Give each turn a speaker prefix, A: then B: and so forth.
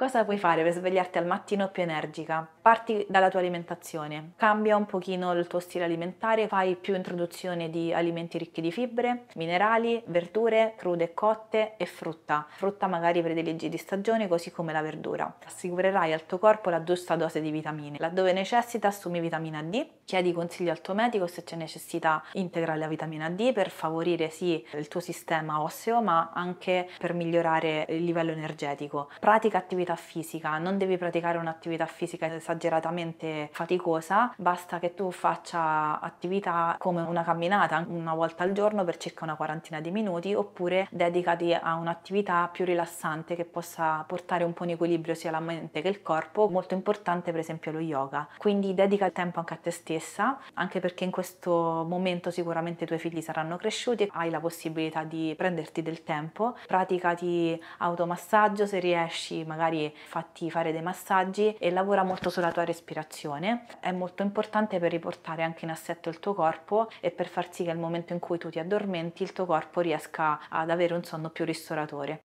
A: Cosa puoi fare per svegliarti al mattino più energica? Parti dalla tua alimentazione, cambia un pochino il tuo stile alimentare, fai più introduzione di alimenti ricchi di fibre, minerali, verdure crude e cotte e frutta. Frutta magari prediligi di stagione così come la verdura. Assicurerai al tuo corpo la giusta dose di vitamine. Laddove necessita assumi vitamina D, chiedi consiglio al tuo medico se c'è necessità integra la vitamina D per favorire sì il tuo sistema osseo ma anche per migliorare il livello energetico. Pratica attività un'attività fisica, non devi praticare un'attività fisica esageratamente faticosa, basta che tu faccia attività come una camminata una volta al giorno per circa una quarantina di minuti oppure dedicati a un'attività più rilassante che possa portare un po' in equilibrio sia la mente che il corpo, molto importante per esempio lo yoga. Quindi dedica il tempo anche a te stessa, anche perché in questo momento sicuramente i tuoi figli saranno cresciuti, hai la possibilità di prenderti del tempo, praticati automassaggio se riesci, magari fatti fare dei massaggi e lavora molto sulla tua respirazione. È molto importante per riportare anche in assetto il tuo corpo e per far sì che al momento in cui tu ti addormenti il tuo corpo riesca ad avere un sonno più ristoratore.